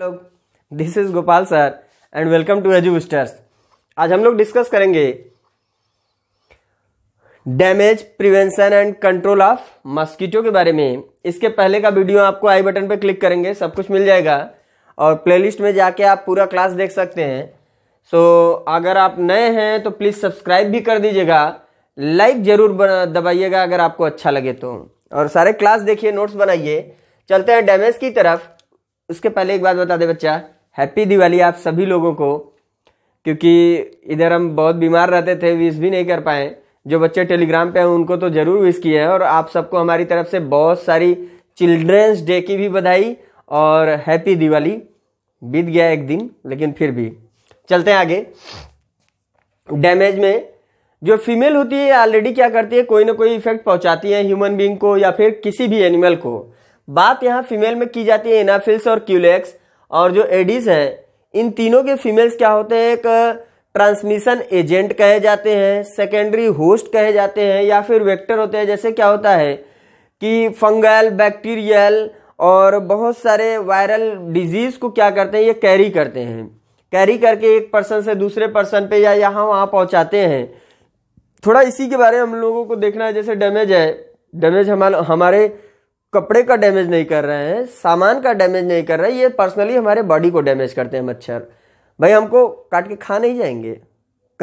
लोग this is Gopal sir and welcome to एजू आज हम लोग डिस्कस करेंगे damage prevention and control of mosquito के बारे में इसके पहले का वीडियो आपको आई बटन पर क्लिक करेंगे सब कुछ मिल जाएगा और प्लेलिस्ट में जाके आप पूरा क्लास देख सकते हैं सो so, अगर आप नए हैं तो प्लीज़ सब्सक्राइब भी कर दीजिएगा लाइक ज़रूर दबाइएगा अगर आपको अच्छा लगे तो और सारे क्लास देखिए नोट्स बनाइए चलते हैं डैमेज की तरफ उसके पहले एक बात बता दे बच्चा हैप्पी दिवाली आप सभी लोगों को क्योंकि इधर हम बहुत बीमार रहते थे विश भी नहीं कर पाए जो बच्चे टेलीग्राम पे हैं उनको तो ज़रूर विश किए हैं और आप सबको हमारी तरफ से बहुत सारी चिल्ड्रेंस डे की भी बधाई और हैप्पी दिवाली बीत गया एक दिन लेकिन फिर भी चलते हैं आगे डैमेज में जो फीमेल होती है ऑलरेडी क्या करती है कोई ना कोई इफेक्ट पहुंचाती है ह्यूमन बींग को या फिर किसी भी एनिमल को बात यहाँ फीमेल में की जाती है एनाफिल्स और क्यूलेक्स और जो एडिस हैं इन तीनों के फीमेल्स क्या होते हैं एक ट्रांसमिशन एजेंट कहे जाते हैं सेकेंडरी होस्ट कहे जाते हैं या फिर वेक्टर होते हैं जैसे क्या होता है कि फंगल बैक्टीरियल और बहुत सारे वायरल डिजीज़ को क्या करते हैं ये कैरी करते हैं कैरी करके एक पर्सन से दूसरे पर्सन पे या यहाँ वहाँ पहुँचाते हैं थोड़ा इसी के बारे में हम लोगों को देखना है जैसे डैमेज है डैमेज हमारे हमारे कपड़े का डैमेज नहीं कर रहे हैं सामान का डैमेज नहीं कर रहे हैं ये पर्सनली हमारे बॉडी को डैमेज करते हैं मच्छर भाई हमको काट के खा नहीं जाएंगे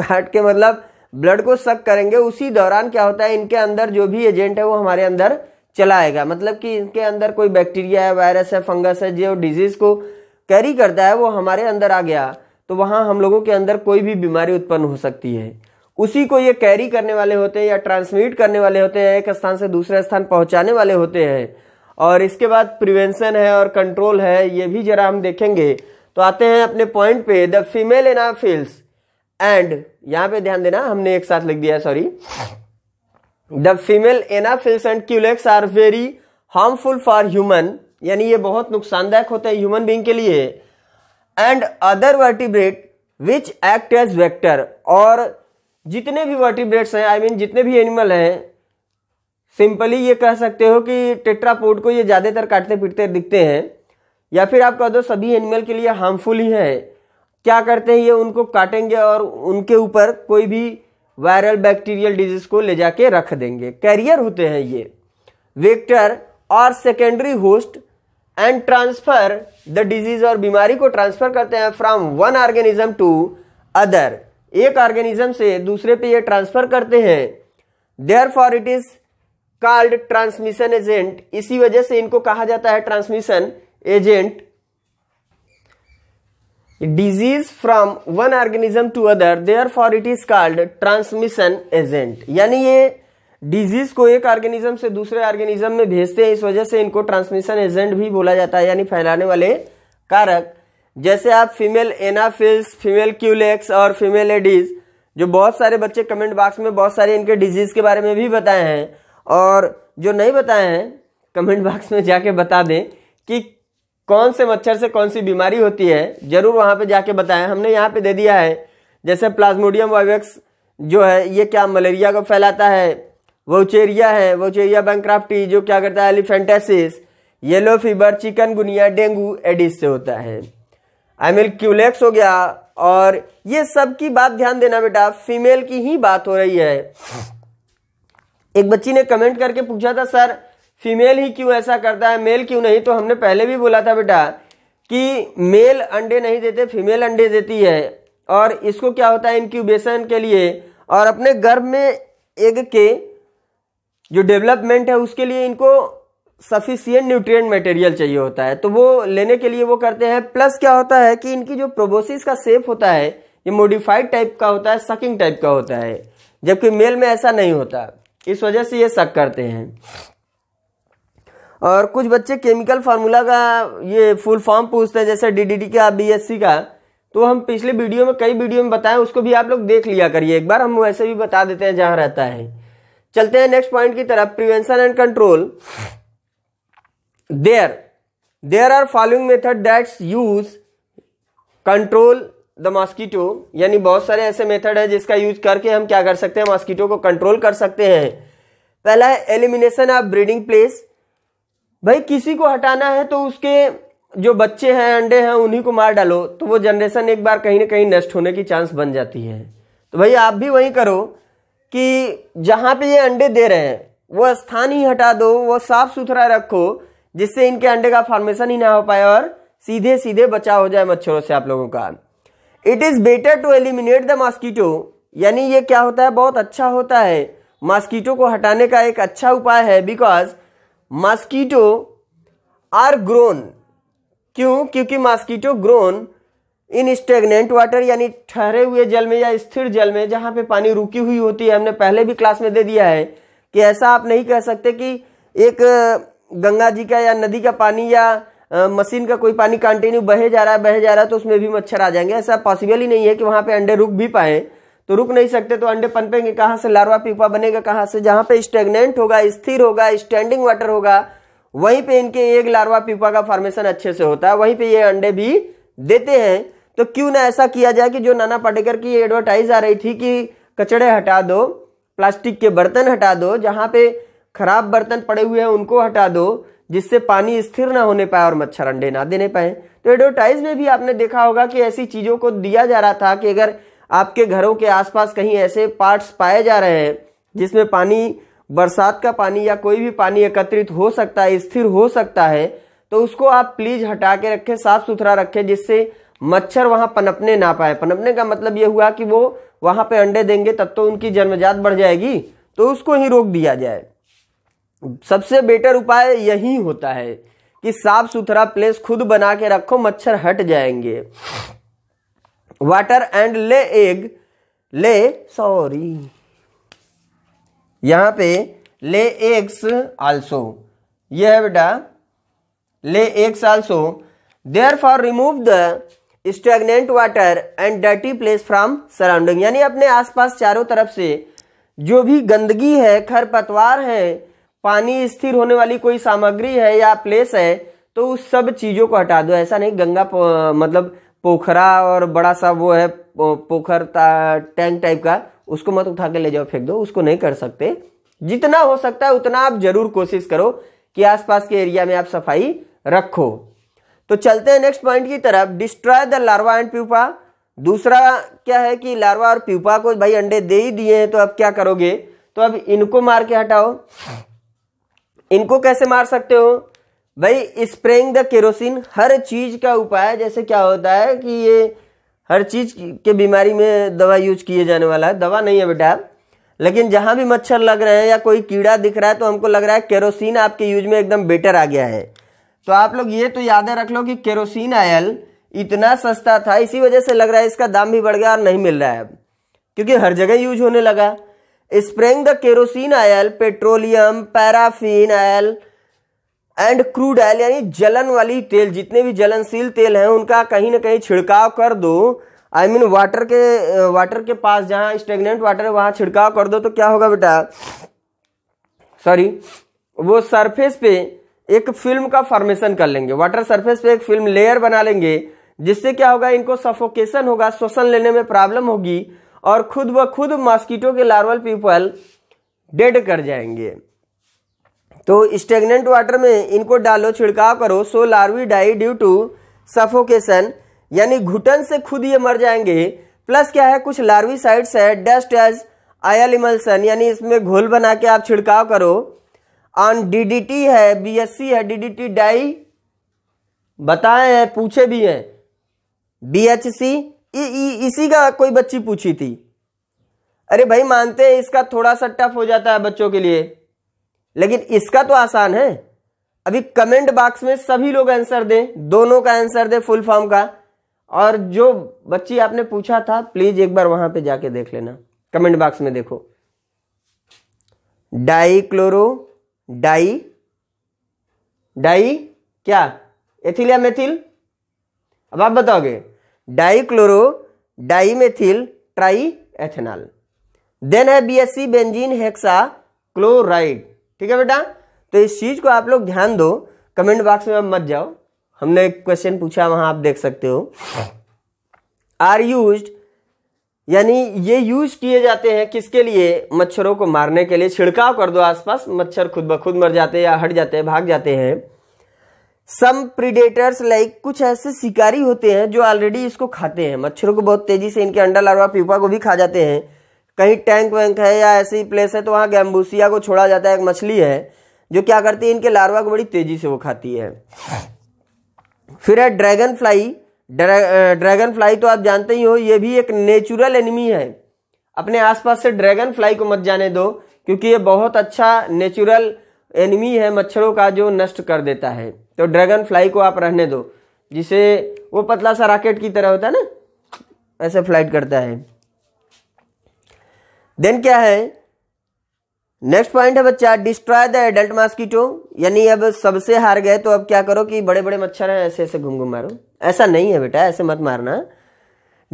काट के मतलब ब्लड को सक करेंगे उसी दौरान क्या होता है इनके अंदर जो भी एजेंट है वो हमारे अंदर चला आएगा मतलब कि इनके अंदर कोई बैक्टीरिया है वायरस है फंगस है जो डिजीज़ को कैरी करता है वो हमारे अंदर आ गया तो वहाँ हम लोगों के अंदर कोई भी बीमारी उत्पन्न हो सकती है उसी को ये कैरी करने वाले होते हैं या ट्रांसमिट करने वाले होते हैं एक स्थान से दूसरे स्थान पहुंचाने वाले होते हैं और इसके बाद प्रिवेंशन है और कंट्रोल है ये भी जरा हम देखेंगे तो आते हैं अपने पॉइंट पे the female in are and यहाँ पे ध्यान देना हमने एक साथ लिख दिया sorry the female anopheles and culex are very harmful for human यानी ये बहुत नुकसानदायक होता है ह्यूमन बींग के लिए and other vertebrate which act as vector और जितने भी वर्टिब्रेट्स हैं आई I मीन mean, जितने भी एनिमल हैं सिंपली ये कह सकते हो कि टेट्रापोड को ये ज़्यादातर काटते पीटते दिखते हैं या फिर आप कह दो सभी एनिमल के लिए हार्मफुल ही है क्या करते हैं ये उनको काटेंगे और उनके ऊपर कोई भी वायरल बैक्टीरियल डिजीज को ले जाके रख देंगे कैरियर होते हैं ये वेक्टर और secondary host and transfer the disease और बीमारी को ट्रांसफर करते हैं from one organism to other एक ऑर्गेनिज्म से दूसरे पे ये ट्रांसफर करते हैं therefore it is called transmission agent इसी वजह से इनको कहा जाता है transmission agent disease from one organism to other therefore it is called transmission agent यानी ये डिजीज को एक ऑर्गेनिज्म से दूसरे ऑर्गेनिज्म में भेजते हैं इस वजह से इनको ट्रांसमिशन एजेंट भी बोला जाता है यानी फैलाने वाले कारक जैसे आप फीमेल एनाफिल्स फीमेल क्यूलेक्स और फीमेल एडीज जो बहुत सारे बच्चे कमेंट बॉक्स में बहुत सारे इनके डिजीज़ के बारे में भी बताए हैं और जो नहीं बताए हैं कमेंट बॉक्स में जाके बता दें कि कौन से मच्छर से कौन सी बीमारी होती है ज़रूर वहाँ पे जाके बताएं हमने यहाँ पे दे दिया है जैसे प्लाज्मोडियम वाइवेक्स जो है ये क्या मलेरिया को फैलाता है वोचेरिया है वोचेरिया बैंक्राफ्टी जो क्या करता है elephantiasis yellow fever chikungunya dengue aedes से होता है आई एमिल क्यूलेक्स हो गया और ये सब की बात ध्यान देना बेटा फीमेल की ही बात हो रही है एक बच्ची ने कमेंट करके पूछा था सर फीमेल ही क्यों ऐसा करता है मेल क्यों नहीं तो हमने पहले भी बोला था बेटा कि मेल अंडे नहीं देते फीमेल अंडे देती है और इसको क्या होता है इनक्यूबेशन के लिए और अपने गर्भ में एग के जो डेवलपमेंट है उसके लिए इनको सफिशियंट न्यूट्रिएंट मटेरियल चाहिए होता है तो वो लेने के लिए वो करते हैं प्लस क्या होता है कि इनकी जो प्रोबोसिस का सेप होता है ये मोडिफाइड टाइप का होता है सकिंग टाइप का होता है जबकि मेल में ऐसा नहीं होता इस वजह से ये सक करते हैं और कुछ बच्चे केमिकल फार्मूला का ये फुल फॉर्म पूछते हैं जैसे डीडीटी का बीएससी का तो हम पिछले वीडियो में कई वीडियो में बताएं उसको भी आप लोग देख लिया करिए एक बार हम वैसे भी बता देते हैं जहां रहता है चलते हैं नेक्स्ट पॉइंट की तरफ prevention and control there there are following method that's use control the mosquito यानी बहुत सारे ऐसे मेथड है जिसका यूज करके हम क्या कर सकते हैं मॉस्किटो को कंट्रोल कर सकते हैं पहला है एलिमिनेशन ऑफ ब्रीडिंग प्लेस भाई किसी को हटाना है तो उसके जो बच्चे हैं अंडे हैं उन्हीं को मार डालो तो वो जनरेशन एक बार कहीं ना कहीं नष्ट होने की चांस बन जाती है तो भाई आप भी वही करो कि जहाँ पे ये अंडे दे रहे हैं वो स्थान ही हटा दो वो साफ़ सुथरा रखो जिससे इनके अंडे का फॉर्मेशन ही ना हो पाए और सीधे सीधे बचाव हो जाए मच्छरों से आप लोगों का it is better to eliminate the mosquito यानी ये क्या होता है बहुत अच्छा होता है मॉस्कीटो को हटाने का एक अच्छा उपाय है बिकॉज मॉस्कीटो आर ग्रोन क्यों क्योंकि mosquito grown in stagnant water यानी ठहरे हुए जल में या स्थिर जल में जहां पे पानी रुकी हुई होती है हमने पहले भी क्लास में दे दिया है कि ऐसा आप नहीं कह सकते कि एक गंगा जी का या नदी का पानी या मशीन का कोई पानी कंटिन्यू बहे जा रहा है बहे जा रहा है तो उसमें भी मच्छर आ जाएंगे ऐसा पॉसिबल ही नहीं है कि वहाँ पे अंडे रुक भी पाए तो रुक नहीं सकते तो अंडे पनपेंगे कहाँ से लार्वा पीपा बनेगा कहाँ से जहाँ पे स्टेगनेंट होगा स्थिर होगा स्टैंडिंग वाटर होगा वहीं पे इनके एक लार्वा पीपा का फॉर्मेशन अच्छे से होता है वहीं पे ये अंडे भी देते हैं तो क्यों ना ऐसा किया जाए कि जो नाना पाटेकर की एडवर्टाइज आ रही थी कि कचड़े हटा दो प्लास्टिक के बर्तन हटा दो जहाँ पे खराब बर्तन पड़े हुए हैं उनको हटा दो जिससे पानी स्थिर ना होने पाए और मच्छर अंडे ना देने पाए तो एडवर्टाइज में भी आपने देखा होगा कि ऐसी चीज़ों को दिया जा रहा था कि अगर आपके घरों के आसपास कहीं ऐसे पार्ट्स पाए जा रहे हैं जिसमें पानी बरसात का पानी या कोई भी पानी एकत्रित हो सकता है स्थिर हो सकता है तो उसको आप प्लीज़ हटा के रखें साफ़ सुथरा रखें जिससे मच्छर वहां पनपने ना पाए पनपने का मतलब यह हुआ कि वो वहां पे अंडे देंगे तब तो उनकी जन्मजात बढ़ जाएगी तो उसको ही रोक दिया जाए सबसे बेटर उपाय यही होता है कि साफ सुथरा प्लेस खुद बना के रखो मच्छर हट जाएंगे water and lay egg lay sorry यहां पे ले एग्स आल्सो ये है बेटा lay eggs also therefore remove the stagnant water and dirty place from surrounding यानी अपने आसपास चारों तरफ से जो भी गंदगी है खरपतवार है पानी स्थिर होने वाली कोई सामग्री है या प्लेस है तो उस सब चीज़ों को हटा दो ऐसा नहीं गंगा मतलब पोखरा और बड़ा सा वो है पोखर टैंक टाइप का उसको मत उठा के ले जाओ फेंक दो उसको नहीं कर सकते जितना हो सकता है उतना आप जरूर कोशिश करो कि आसपास के एरिया में आप सफाई रखो तो चलते हैं नेक्स्ट पॉइंट की तरफ destroy the larva and pupa दूसरा क्या है कि लार्वा और प्यूपा को भाई अंडे दे ही दिए हैं तो अब क्या करोगे तो अब इनको मार के हटाओ इनको कैसे मार सकते हो भाई स्प्रेइंग द केरोसिन हर चीज़ का उपाय जैसे क्या होता है कि ये हर चीज़ के बीमारी में दवा यूज किए जाने वाला है दवा नहीं है बेटा लेकिन जहां भी मच्छर लग रहे हैं या कोई कीड़ा दिख रहा है तो हमको लग रहा है केरोसिन आपके यूज में एकदम बेटर आ गया है तो आप लोग ये तो याद रख लो कि केरोसिन आयल इतना सस्ता था इसी वजह से लग रहा है इसका दाम भी बढ़ गया और नहीं मिल रहा है क्योंकि हर जगह यूज होने लगा spraying the kerosene oil petroleum paraffin oil and crude oil यानी जलन वाली तेल जितने भी जलनशील तेल हैं उनका कहीं ना कहीं छिड़काव कर दो I I mean mean, water के वाटर के पास जहां स्टेगनेंट वाटर है वहां छिड़काव कर दो तो क्या होगा बेटा सॉरी वो सरफेस पे एक फिल्म का फॉर्मेशन कर लेंगे वाटर सरफेस पे एक फिल्म लेयर बना लेंगे जिससे क्या होगा इनको सफोकेशन होगा श्वसन लेने में प्रॉब्लम होगी और खुद ब खुद मॉस्किटो के लार्वल पीपल डेड कर जाएंगे तो स्टेगनेंट वाटर में इनको डालो छिड़काव करो so larvae die due to suffocation यानी घुटन से खुद ये मर जाएंगे प्लस क्या है कुछ लार्वी साइड्स है डस्ट एज आयल इमल्सन यानी इसमें घोल बना के आप छिड़काव करो ऑन डीडीटी है बीएससी है डीडीटी डाई बताए हैं पूछे भी हैं बीएचसी इ, इ, इसी का कोई बच्ची पूछी थी अरे भाई मानते हैं इसका थोड़ा सा टफ हो जाता है बच्चों के लिए लेकिन इसका तो आसान है अभी कमेंट बॉक्स में सभी लोग आंसर दें दोनों का आंसर दें फुल फॉर्म का और जो बच्ची आपने पूछा था प्लीज एक बार वहां पे जाके देख लेना कमेंट बॉक्स में देखो डाई क्लोरो डाई डाई क्या एथिल या मेथिल अब आप बताओगे dichloro dimethyl tri ethanol then है बीएससी बेंजीन हेक्सा क्लोराइड ठीक है बेटा तो इस चीज़ को आप लोग ध्यान दो कमेंट बॉक्स में मत जाओ हमने एक क्वेश्चन पूछा वहां आप देख सकते हो आर यूज यानी ये यूज किए जाते हैं किसके लिए मच्छरों को मारने के लिए छिड़काव कर दो आसपास मच्छर खुद ब खुद मर जाते हैं या हट जाते हैं भाग जाते हैं सम प्रीडेटर्स लाइक कुछ ऐसे शिकारी होते हैं जो ऑलरेडी इसको खाते हैं मच्छरों को बहुत तेजी से इनके अंडा लार्वा पीपा को भी खा जाते हैं कहीं टैंक वैंक है या ऐसी प्लेस है तो वहाँ गैम्बूसिया को छोड़ा जाता है एक मछली है जो क्या करती है इनके लार्वा को बड़ी तेजी से वो खाती है फिर है ड्रैगन फ्लाई ड्रैगन फ्लाई तो आप जानते ही हो ये भी एक नेचुरल एनिमी है अपने आसपास से ड्रैगन फ्लाई को मत जाने दो क्योंकि ये बहुत अच्छा नेचुरल एनिमी है मच्छरों का जो नष्ट कर देता है तो ड्रैगन फ्लाई को आप रहने दो जिसे वो पतला सा रॉकेट की तरह होता है ना ऐसे फ्लाइट करता है देन क्या है नेक्स्ट पॉइंट है बच्चा डिस्ट्रॉय द एडल्ट मॉस्किटो यानी अब सबसे हार गए तो अब क्या करो कि बड़े बड़े मच्छर हैं ऐसे ऐसे घूम घूम मारो ऐसा नहीं है बेटा ऐसे मत मारना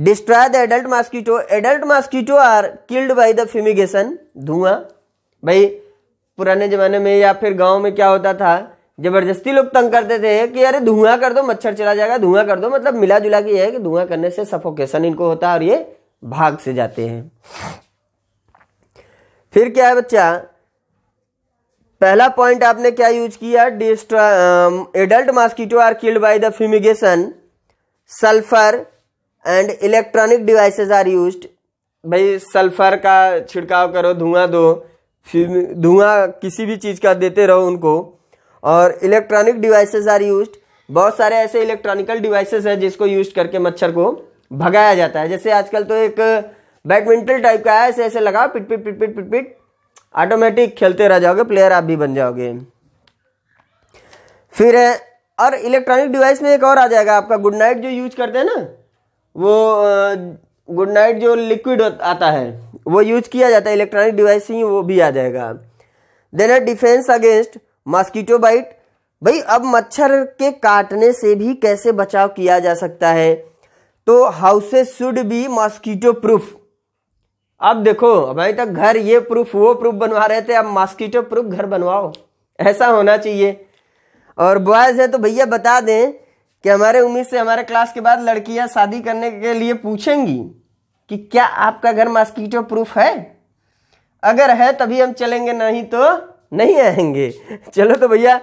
destroy the adult mosquito adult mosquito are killed by the fumigation धुआं भाई पुराने जमाने में या फिर गांव में क्या होता था जबरदस्ती लोग तंग करते थे कि अरे धुआं कर दो मच्छर चला जाएगा धुआं कर दो मतलब मिला जुला के ये है कि धुआं करने से सफोकेशन इनको होता है और ये भाग से जाते हैं फिर क्या है बच्चा पहला पॉइंट आपने क्या यूज किया destroy adult mosquito are killed by the fumigation sulphur and electronic devices are used भाई सल्फर का छिड़काव करो धुआं दो धुआं किसी भी चीज़ का देते रहो उनको और इलेक्ट्रॉनिक डिवाइसेस आर यूज बहुत सारे ऐसे इलेक्ट्रॉनिकल डिवाइसेस हैं जिसको यूज करके मच्छर को भगाया जाता है जैसे आजकल तो एक बैडमिंटन टाइप का है ऐसे ऐसे लगाओ पिट पिट पिट पिट पिट पिट ऑटोमेटिक खेलते रह जाओगे प्लेयर आप भी बन जाओगे फिर है और इलेक्ट्रॉनिक डिवाइस में एक और आ जाएगा आपका गुड नाइट जो यूज करते हैं ना वो गुड नाइट जो लिक्विड आता है वो यूज किया जाता है इलेक्ट्रॉनिक डिवाइस ही वो भी आ जाएगा देन है डिफेंस अगेंस्ट मॉस्किटो बाइट भाई अब मच्छर के काटने से भी कैसे बचाव किया जा सकता है तो houses should be mosquito proof अब देखो भाई तक घर ये प्रूफ वो प्रूफ बनवा रहे थे अब मॉस्किटो प्रूफ घर बनवाओ ऐसा होना चाहिए और बॉयज़ है तो भैया बता दें कि हमारे उम्मीद से हमारे क्लास के बाद लड़कियां शादी करने के लिए पूछेंगी कि क्या आपका घर मॉस्किटो प्रूफ है अगर है तभी हम चलेंगे नहीं तो नहीं आएंगे चलो तो भैया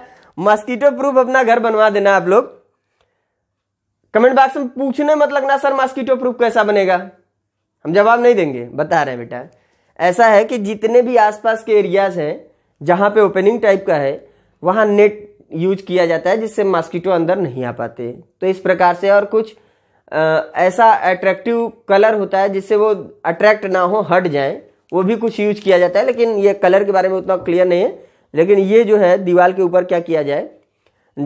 मॉस्कीटो प्रूफ अपना घर बनवा देना आप लोग कमेंट बॉक्स में पूछने मत लगना सर मॉस्किटो प्रूफ कैसा बनेगा हम जवाब नहीं देंगे बता रहे हैं बेटा ऐसा है कि जितने भी आसपास के एरियाज हैं जहाँ पे ओपनिंग टाइप का है वहां नेट यूज किया जाता है जिससे मॉस्कीटो अंदर नहीं आ पाते तो इस प्रकार से और कुछ ऐसा अट्रैक्टिव कलर होता है जिससे वो अट्रैक्ट ना हो हट जाए वो भी कुछ यूज किया जाता है लेकिन ये कलर के बारे में उतना क्लियर नहीं है लेकिन ये जो है दीवार के ऊपर क्या किया जाए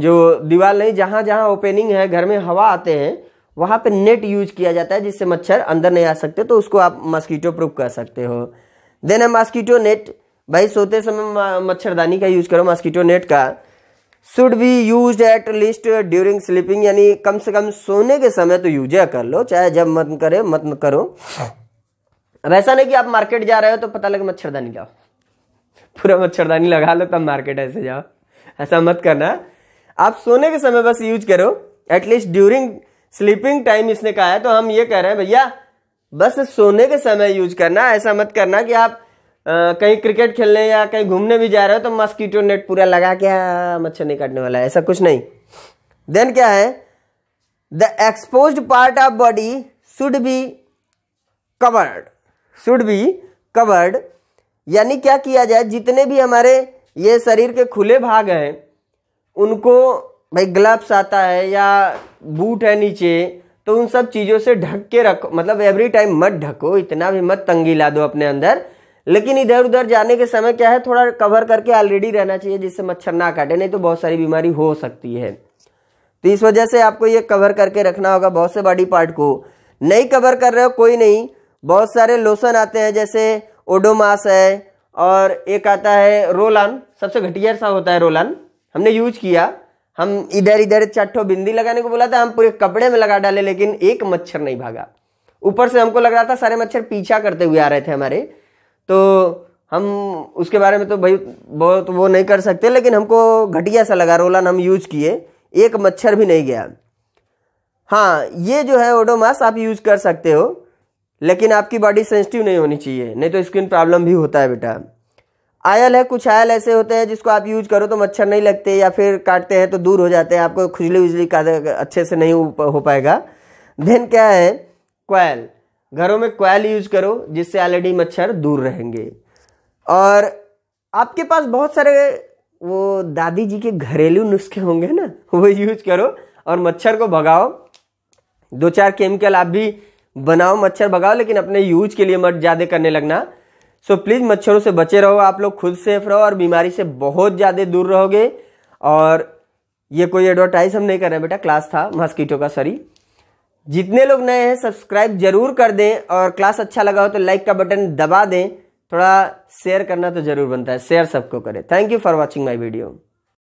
जो दीवार नहीं जहाँ जहाँ ओपनिंग है घर में हवा आते हैं वहाँ पे नेट यूज किया जाता है जिससे मच्छर अंदर नहीं आ सकते तो उसको आप मॉस्किटो प्रूफ कर सकते हो देन है मॉस्किटो नेट भाई सोते समय मच्छरदानी का यूज करो मॉस्किटो नेट का should be use at least during sleeping यानी कम से कम सोने के समय तो यूज कर लो चाहे जब मत करे मत करो वैसा हाँ। नहीं कि आप मार्केट जा रहे हो तो पता लगे मच्छरदानी जाओ पूरा मच्छरदानी लगा लो तब मार्केट ऐसे जाओ ऐसा मत करना आप सोने के समय बस यूज करो एटलीस्ट ड्यूरिंग स्लीपिंग टाइम इसने कहा है तो हम ये कह रहे हैं भैया बस सोने के समय यूज करना ऐसा मत करना कि आप कहीं क्रिकेट खेलने या कहीं घूमने भी जा रहे हो तो मस्कीटो नेट पूरा लगा के हाँ, मच्छर नहीं काटने वाला है ऐसा कुछ नहीं देन क्या है the expose part of body should be covered should be covered यानी क्या किया जाए जितने भी हमारे ये शरीर के खुले भाग हैं उनको भाई ग्लव्स आता है या बूट है नीचे तो उन सब चीज़ों से ढक के रखो मतलब एवरी टाइम मत ढको इतना भी मत तंगी ला दो अपने अंदर लेकिन इधर उधर जाने के समय क्या है थोड़ा कवर करके ऑलरेडी रहना चाहिए जिससे मच्छर ना काटे नहीं तो बहुत सारी बीमारी हो सकती है तो इस वजह से आपको ये कवर करके रखना होगा बहुत से बॉडी पार्ट को नहीं कवर कर रहे हो कोई नहीं बहुत सारे लोशन आते हैं जैसे ओडोमास है और एक आता है रोलान सबसे घटिया सा होता है रोलान हमने यूज किया हम इधर इधर चट्ठो बिंदी लगाने को बोला था हम पूरे कपड़े में लगा डाले लेकिन एक मच्छर नहीं भागा ऊपर से हमको लग रहा था सारे मच्छर पीछा करते हुए आ रहे थे हमारे तो हम उसके बारे में तो भाई बहुत वो नहीं कर सकते लेकिन हमको घटिया सा लगा रोलान हम यूज किए एक मच्छर भी नहीं गया हाँ ये जो है ओडोमास आप यूज कर सकते हो लेकिन आपकी बॉडी सेंसिटिव नहीं होनी चाहिए नहीं तो स्किन प्रॉब्लम भी होता है बेटा आयल है कुछ आयल ऐसे होते हैं जिसको आप यूज करो तो मच्छर नहीं लगते या फिर काटते हैं तो दूर हो जाते हैं आपको खुजली उजली का अच्छे से नहीं हो पाएगा देन क्या है क्वायल घरों में कोयल यूज करो जिससे ऑलरेडी मच्छर दूर रहेंगे और आपके पास बहुत सारे वो दादी जी के घरेलू नुस्खे होंगे ना वो यूज करो और मच्छर को भगाओ दो चार केमिकल आप भी बनाओ मच्छर भगाओ लेकिन अपने यूज के लिए मत ज़्यादा करने लगना सो so, प्लीज़ मच्छरों से बचे रहो आप लोग खुद सेफ रहो और बीमारी से बहुत ज़्यादा दूर रहोगे और ये कोई एडवर्टाइज हम नहीं कर रहे बेटा क्लास था मॉस्किटो का सॉरी जितने लोग नए हैं सब्सक्राइब जरूर कर दें और क्लास अच्छा लगा हो तो लाइक का बटन दबा दें थोड़ा शेयर करना तो जरूर बनता है शेयर सबको करें thank you for watching my video